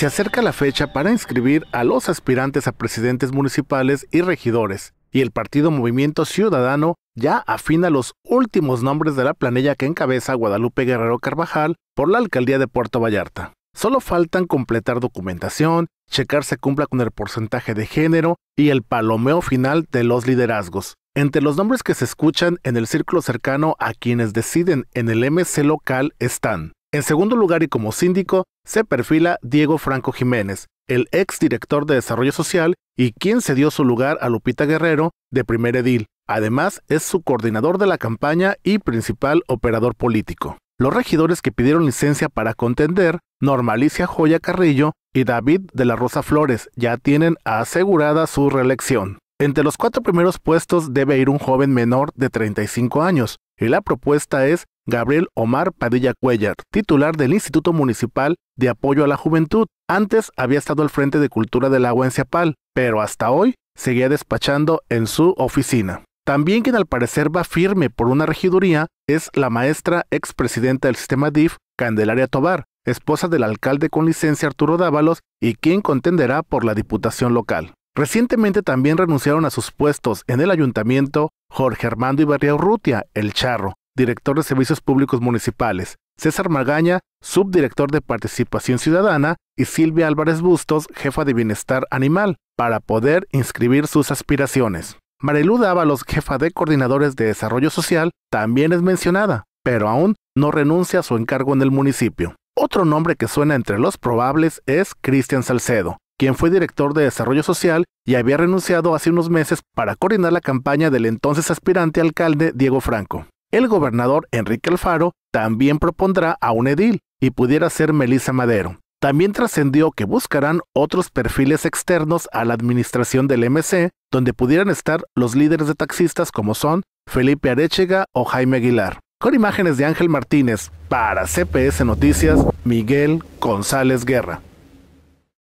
se acerca la fecha para inscribir a los aspirantes a presidentes municipales y regidores, y el partido Movimiento Ciudadano ya afina los últimos nombres de la planilla que encabeza Guadalupe Guerrero Carvajal por la alcaldía de Puerto Vallarta. Solo faltan completar documentación, checar se cumpla con el porcentaje de género y el palomeo final de los liderazgos. Entre los nombres que se escuchan en el círculo cercano a quienes deciden en el MC local están en segundo lugar y como síndico, se perfila Diego Franco Jiménez, el ex director de Desarrollo Social y quien cedió su lugar a Lupita Guerrero de primer edil. Además, es su coordinador de la campaña y principal operador político. Los regidores que pidieron licencia para contender, Normalicia Joya Carrillo y David de la Rosa Flores, ya tienen asegurada su reelección. Entre los cuatro primeros puestos debe ir un joven menor de 35 años, y la propuesta es Gabriel Omar Padilla Cuellar, titular del Instituto Municipal de Apoyo a la Juventud. Antes había estado al frente de Cultura del Agua en Ciapal, pero hasta hoy seguía despachando en su oficina. También quien al parecer va firme por una regiduría es la maestra expresidenta del sistema DIF, Candelaria Tobar, esposa del alcalde con licencia Arturo Dávalos y quien contenderá por la diputación local. Recientemente también renunciaron a sus puestos en el ayuntamiento Jorge Armando Ibarria Urrutia, el Charro, director de Servicios Públicos Municipales, César Magaña, subdirector de Participación Ciudadana, y Silvia Álvarez Bustos, jefa de Bienestar Animal, para poder inscribir sus aspiraciones. Marilu Dávalos, jefa de Coordinadores de Desarrollo Social, también es mencionada, pero aún no renuncia a su encargo en el municipio. Otro nombre que suena entre los probables es Cristian Salcedo, quien fue director de Desarrollo Social y había renunciado hace unos meses para coordinar la campaña del entonces aspirante alcalde Diego Franco. El gobernador Enrique Alfaro también propondrá a un edil y pudiera ser Melissa Madero. También trascendió que buscarán otros perfiles externos a la administración del MC, donde pudieran estar los líderes de taxistas como son Felipe Arechega o Jaime Aguilar. Con imágenes de Ángel Martínez, para CPS Noticias, Miguel González Guerra.